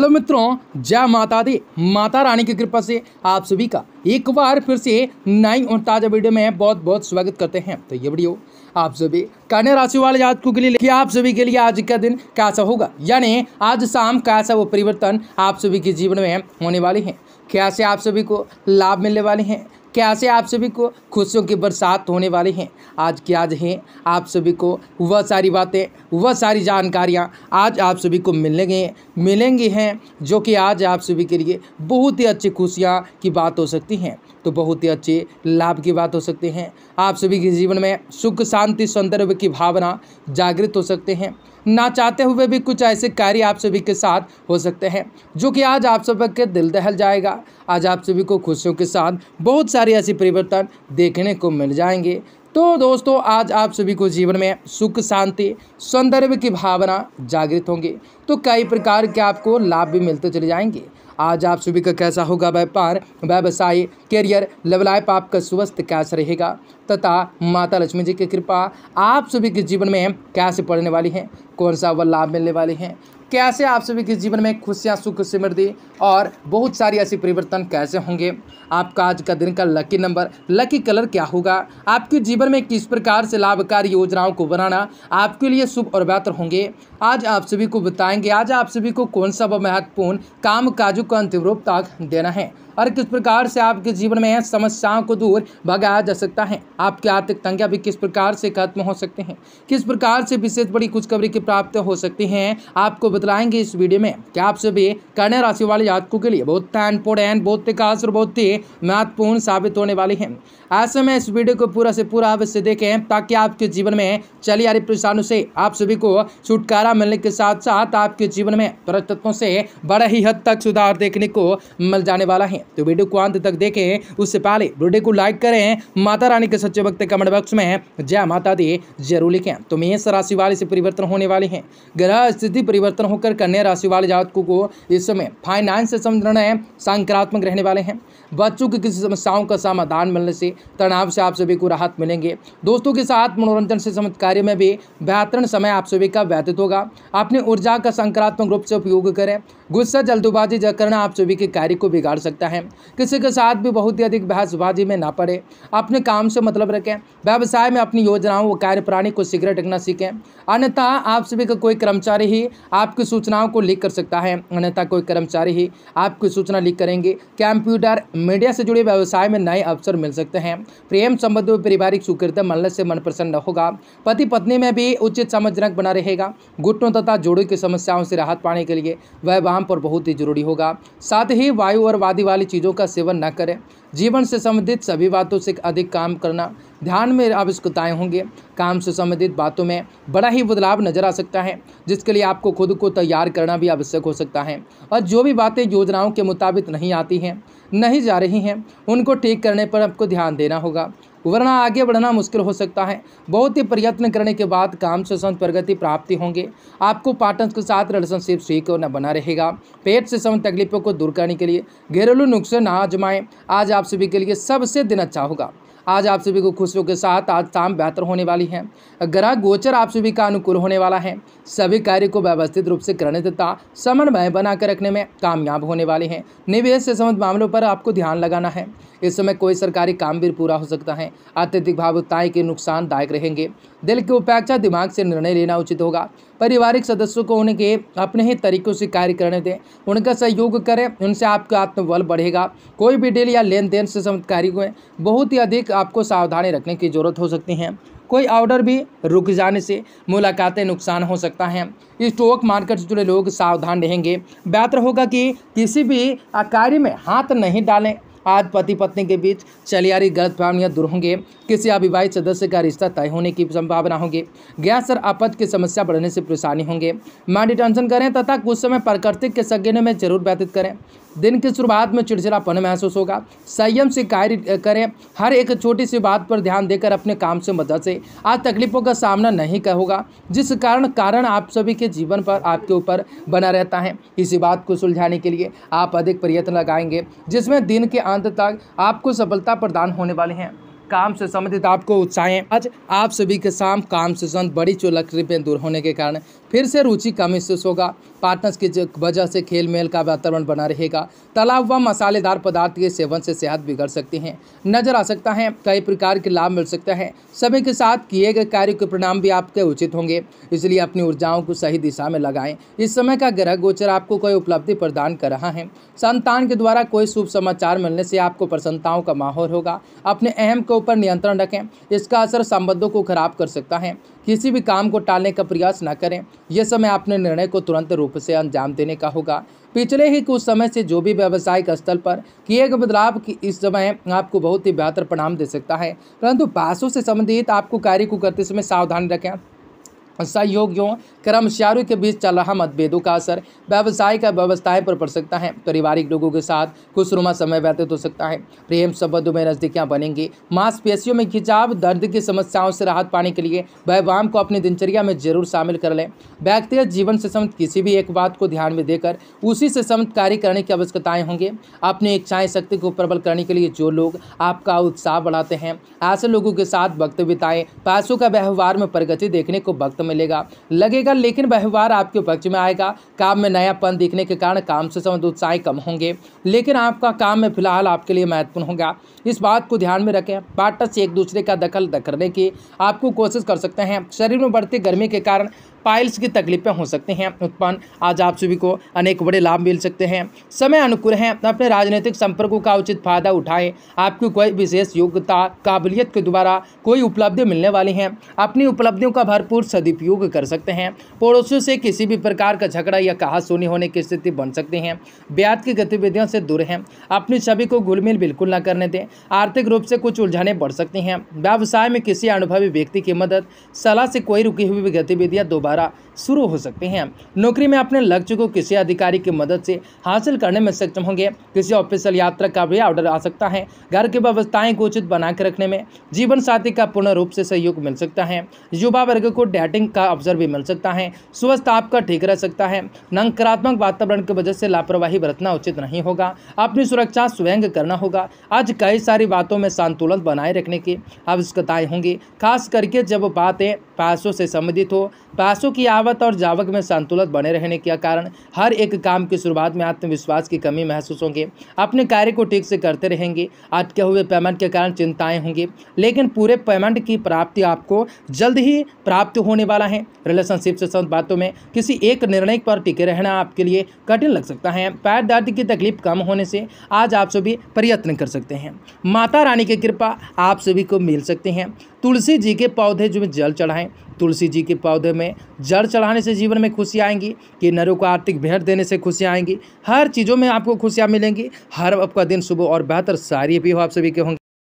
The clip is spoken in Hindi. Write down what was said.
हेलो मित्रों जय माता दी माता रानी की कृपा से आप सभी का एक बार फिर से नई और ताज़ा वीडियो में बहुत बहुत स्वागत करते हैं तो ये वीडियो आप सभी कन्या राशि वाले जातकों के लिए कि आप सभी के लिए आज का दिन कैसा होगा यानी आज शाम कैसा वो परिवर्तन आप सभी के जीवन में होने वाले हैं कैसे आप सभी को लाभ मिलने वाले हैं क्या से आप सभी को खुशियों की बरसात होने वाली हैं आज की आज हैं आप सभी को वह सारी बातें वह सारी जानकारियां आज आप सभी को मिलने गए मिलेंगी हैं जो कि आज आप सभी के लिए बहुत ही अच्छी खुशियां की बात हो सकती हैं तो बहुत ही अच्छे लाभ की बात हो सकती हैं आप सभी के जीवन में सुख शांति सौंदर्य की भावना जागृत हो सकते हैं ना चाहते हुए भी कुछ ऐसे कार्य आप सभी के साथ हो सकते हैं जो कि आज आप सबक के दिल दहल जाएगा आज आप सभी को खुशियों के साथ बहुत सारे ऐसे परिवर्तन देखने को मिल जाएंगे तो दोस्तों आज आप सभी को जीवन में सुख शांति सौंदर्य की भावना जागृत होंगी तो कई प्रकार के आपको लाभ भी मिलते चले जाएंगे आज आप सभी का कैसा होगा व्यापार व्यवसाय करियर लेवल आप आपका स्वास्थ्य कैसा रहेगा तथा माता लक्ष्मी जी की कृपा आप सभी के जीवन में कैसे पड़ने वाली हैं कौन सा वह लाभ मिलने वाले हैं कैसे आप सभी के जीवन में खुशियाँ सुख समृद्धि और बहुत सारी ऐसे परिवर्तन कैसे होंगे आपका आज का दिन का लकी नंबर लकी कलर क्या होगा आपके जीवन में किस प्रकार से लाभकारी योजनाओं को बनाना आपके लिए शुभ और बेहतर होंगे आज आप सभी को बताएंगे आज आप सभी को कौन सा महत्वपूर्ण काम काजों को अंतिम रूप तक देना है और किस प्रकार से आपके जीवन में समस्याओं को दूर भगाया जा सकता है आपके आर्थिक तंगिया भी किस प्रकार से खत्म हो सकते हैं किस प्रकार से विशेष बड़ी खुशखबरी की प्राप्त हो सकती है आपको बताएंगे इस वीडियो में क्या आप सभी कन्या राशि वाले जातकों के लिए बहुत इंपोर्टेंट बहुत विकास और बहुत ही महत्वपूर्ण साबित होने वाले हैं ऐसे में इस वीडियो को पूरा से पूरा अवश्य देखें ताकि आपके जीवन में चली आ रही परेशानियों से आप सभी को छुटकारा मिलने के साथ साथ आपके जीवन में तत्वों से बड़ा ही हद तक सुधार देखने को मिल जाने वाला है तो वीडियो को अंत तक देखें उससे पहले वीडियो को लाइक करें माता रानी के सच्चे भक्त कमेंट बॉक्स में जय माता दी जरूर लिखें तो मेष राशि वाले से परिवर्तन होने वाले हैं ग्रह स्थिति परिवर्तन होकर कन्या राशि वाले जातकों को इस समय फाइनेंस से निर्णय सकारात्मक रहने वाले हैं बच्चों की किसी समस्याओं का समाधान मिलने से तनाव से आप सभी को राहत मिलेंगे दोस्तों के साथ मनोरंजन से संबंधित कार्य में भी बेहतर समय आप सभी का व्यतीत होगा अपनी ऊर्जा का सकारात्मक रूप से उपयोग करें गुस्सा जल्दबाजी करना आप सभी के कार्य को बिगाड़ सकता है करें किसी के साथ भी बहुत ही अधिक बहसबाजी में ना पड़े अपने काम से मतलब रखें व्यवसाय में अपनी योजनाओं व कार्यप्रणाली को शीघ्र रखना सीखें अन्यथा आप सभी का कोई कर्मचारी ही आपकी सूचनाओं को लीक कर सकता है अन्यथा कोई कर्मचारी ही आपकी सूचना लीक करेंगे कंप्यूटर मीडिया से जुड़े व्यवसाय में नए अवसर मिल सकते हैं प्रेम संबंध में पारिवारिक सुकृता मल्ल से मन प्रसन्न होगा पति पत्नी में भी उचित समझनक बना रहेगा घुटनों तथा जोड़ों की समस्याओं से राहत पाने के लिए वह वाम पर बहुत ही जरूरी होगा साथ ही वायु और वादी वाले वाली चीज़ों का सेवन न करें जीवन से संबंधित सभी बातों से अधिक काम करना ध्यान में आवश्यकताएँ होंगे काम से संबंधित बातों में बड़ा ही बदलाव नजर आ सकता है जिसके लिए आपको खुद को तैयार करना भी आवश्यक हो सकता है और जो भी बातें योजनाओं के मुताबिक नहीं आती हैं नहीं जा रही हैं उनको ठीक करने पर आपको ध्यान देना होगा वरना आगे बढ़ना मुश्किल हो सकता है बहुत ही प्रयत्न करने के बाद काम से संत प्रगति प्राप्ति होंगे आपको पार्टनर के साथ रिलेशनशिप ठीक न बना रहेगा पेट से संबंध तकलीफों को दूर करने के लिए घरेलू नुस्खे ना आजमाएं आज आप सभी के लिए सबसे दिन अच्छा होगा आज आप सभी को खुशियों के साथ आज शाम बेहतर होने वाली है ग्रह गोचर आप सभी का अनुकूल होने वाला है सभी कार्य को व्यवस्थित रूप से करने तथा समन्वय बनाकर रखने में कामयाब होने वाले हैं निवेश से संबंध मामलों पर आपको ध्यान लगाना है इस समय कोई सरकारी काम भी पूरा हो सकता है अत्यधिक भावुकताएं के नुकसानदायक रहेंगे दिल की उपेक्षा दिमाग से निर्णय लेना उचित होगा पारिवारिक सदस्यों को उनके अपने ही तरीकों से कार्य करने दें उनका सहयोग करें उनसे आपका आत्मबल बढ़ेगा कोई भी डील या लेन देन से संबंधित कार्य बहुत ही अधिक आपको सावधानी रखने की ज़रूरत हो सकती है कोई ऑर्डर भी रुक जाने से मुलाकातें नुकसान हो सकता है स्टॉक मार्केट से जुड़े लोग सावधान रहेंगे बेहतर होगा कि किसी भी कार्य में हाथ नहीं डालें आज पति पत्नी के बीच चलियारी गलत फहमियाँ दूर होंगे किसी अविवाहित सदस्य का रिश्ता तय होने की संभावना होगी गैस और आपद की समस्या बढ़ने से परेशानी होंगे माइंड टेंशन करें तथा कुछ समय प्राकृतिक के संज्ञान में जरूर व्यतीत करें दिन की शुरुआत में चिड़चिड़ापन महसूस होगा संयम से कार्य करें हर एक छोटी सी बात पर ध्यान देकर अपने काम से मदद से आज तकलीफों का सामना नहीं का होगा जिस कारण कारण आप सभी के जीवन पर आपके ऊपर बना रहता है इसी बात को सुलझाने के लिए आप अधिक प्रयत्न लगाएंगे जिसमें दिन के अंत तक आपको सफलता प्रदान होने वाली है काम से संबंधित आपको उत्साहें आज आप सभी के साम काम से संबंध बड़ी चुलकरिपें दूर होने के कारण फिर से रुचि का महसूस होगा पार्टनर्स की वजह से खेल मेल का वातावरण बना रहेगा तालाब व मसालेदार पदार्थ के सेवन से सेहत बिगड़ सकती है नजर आ सकता है कई प्रकार के लाभ मिल सकता है समय के साथ किए गए कार्य के परिणाम भी आपके उचित होंगे इसलिए अपनी ऊर्जाओं को सही दिशा में लगाएं इस समय का ग्रह गोचर आपको कोई उपलब्धि प्रदान कर रहा है संतान के द्वारा कोई शुभ समाचार मिलने से आपको प्रसन्नताओं का माहौल होगा अपने अहम को तनाव पर नियंत्रण रखें इसका असर संबंधों को खराब कर सकता है किसी भी काम को टालने का प्रयास न करें यह समय अपने निर्णय को तुरंत रूप से अंजाम देने का होगा पिछले ही कुछ समय से जो भी व्यावसायिक स्थल पर किए गए बदलाव की इस समय आपको बहुत ही बेहतर परिणाम दे सकता है परंतु पासों से संबंधित आपको कार्य को करते समय सावधान रखें सहयोगियों कर्मचारियों के बीच चल रहा मतभेदों का असर व्यवसाय का व्यवस्थाएं पर पड़ सकता है पारिवारिक लोगों के साथ खुशरुमा समय व्यतीत हो सकता है प्रेम संबंधों में नज़दीकियाँ बनेंगी मांसपेशियों में खिंचाव दर्द की समस्याओं से राहत पाने के लिए व्यवहार को अपनी दिनचर्या में जरूर शामिल कर लें व्यक्तिगत जीवन से संबंध किसी भी एक बात को ध्यान में देकर उसी से संबंध कार्य करने की आवश्यकताएँ होंगी अपनी इच्छाएं शक्ति को प्रबल करने के लिए जो लोग आपका उत्साह बढ़ाते हैं ऐसे लोगों के साथ वक्त बिताएं पैसों का व्यवहार में प्रगति देखने को वक्त मिलेगा लगेगा लेकिन व्यवहार आपके पक्ष में आएगा काम में नयापन दिखने के कारण काम से संबंधित उत्साह कम होंगे लेकिन आपका काम में फिलहाल आपके लिए महत्वपूर्ण होगा इस बात को ध्यान में रखें से एक दूसरे का दखल करने की आपको कोशिश कर सकते हैं शरीर में बढ़ती गर्मी के कारण पाइल्स की तकलीफें हो सकती हैं उत्पन्न आज आप सभी को अनेक बड़े लाभ मिल सकते हैं समय अनुकूल है अपने राजनीतिक संपर्कों का उचित फायदा उठाएं आपकी कोई विशेष योग्यता काबिलियत के द्वारा कोई उपलब्धि मिलने वाली हैं अपनी उपलब्धियों का भरपूर सदुपयोग कर सकते हैं पड़ोसियों से किसी भी प्रकार का झगड़ा या कहा सुनी होने की स्थिति बन सकती है ब्याज की गतिविधियों से दूर हैं अपनी छवि को घुलमिल बिल्कुल न करने दें आर्थिक रूप से कुछ उलझाने बढ़ सकती हैं व्यवसाय में किसी अनुभवी व्यक्ति की मदद सलाह से कोई रुकी हुई गतिविधियाँ दोबारा दोबारा शुरू हो सकते हैं नौकरी में अपने लक्ष्य को किसी अधिकारी की मदद से हासिल करने में सक्षम होंगे किसी ऑफिसियल यात्रा का भी ऑर्डर आ सकता है घर की व्यवस्थाएं को उचित बनाकर रखने में जीवन साथी का पूर्ण रूप से सहयोग मिल सकता है युवा वर्ग को डेटिंग का अवसर भी मिल सकता है स्वस्थ आपका ठीक रह सकता है नकारात्मक वातावरण की वजह से लापरवाही बरतना उचित नहीं होगा अपनी सुरक्षा स्वयं करना होगा आज कई सारी बातों में संतुलन बनाए रखने की आवश्यकताएं होंगी खास करके जब बातें पासों से संबंधित हो पासों की आवत और जावक में संतुलन बने रहने के कारण हर एक काम की शुरुआत में आत्मविश्वास की कमी महसूस होंगे अपने कार्य को ठीक से करते रहेंगे अटके हुए पेमेंट के कारण चिंताएं होंगी लेकिन पूरे पेमेंट की प्राप्ति आपको जल्द ही प्राप्त होने वाला है रिलेशनशिप से संबंध बातों में किसी एक निर्णय पर टिके रहना आपके लिए कठिन लग सकता है पैर दर्द की तकलीफ कम होने से आज आप सभी प्रयत्न कर सकते हैं माता रानी की कृपा आप सभी को मिल सकते हैं तुलसी जी के पौधे जो में जल चढ़ाएं तुलसी जी के पौधे में जल चढ़ाने से जीवन में खुशियाँ आएंगी किन्नरों को आर्थिक भेंट देने से खुशियाँ आएंगी हर चीज़ों में आपको खुशियाँ मिलेंगी हर आपका दिन सुबह और बेहतर सारी भी हो आप सभी के होंगे